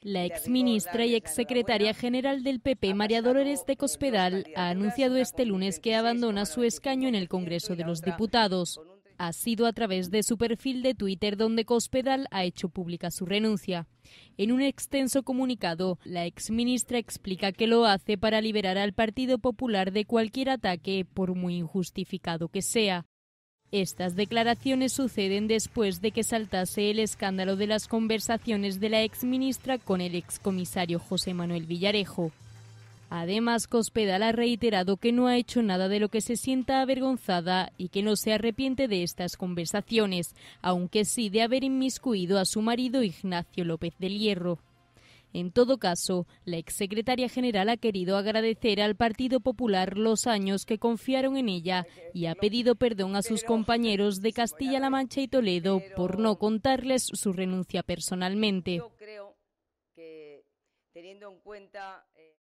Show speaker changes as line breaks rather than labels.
La exministra y exsecretaria general del PP, María Dolores de Cospedal, ha anunciado este lunes que abandona su escaño en el Congreso de los Diputados. Ha sido a través de su perfil de Twitter donde Cospedal ha hecho pública su renuncia. En un extenso comunicado, la exministra explica que lo hace para liberar al Partido Popular de cualquier ataque, por muy injustificado que sea. Estas declaraciones suceden después de que saltase el escándalo de las conversaciones de la exministra con el excomisario José Manuel Villarejo. Además, Cospedal ha reiterado que no ha hecho nada de lo que se sienta avergonzada y que no se arrepiente de estas conversaciones, aunque sí de haber inmiscuido a su marido Ignacio López del Hierro. En todo caso, la exsecretaria general ha querido agradecer al Partido Popular los años que confiaron en ella y ha pedido perdón a sus compañeros de Castilla-La Mancha y Toledo por no contarles su renuncia personalmente.
Eh,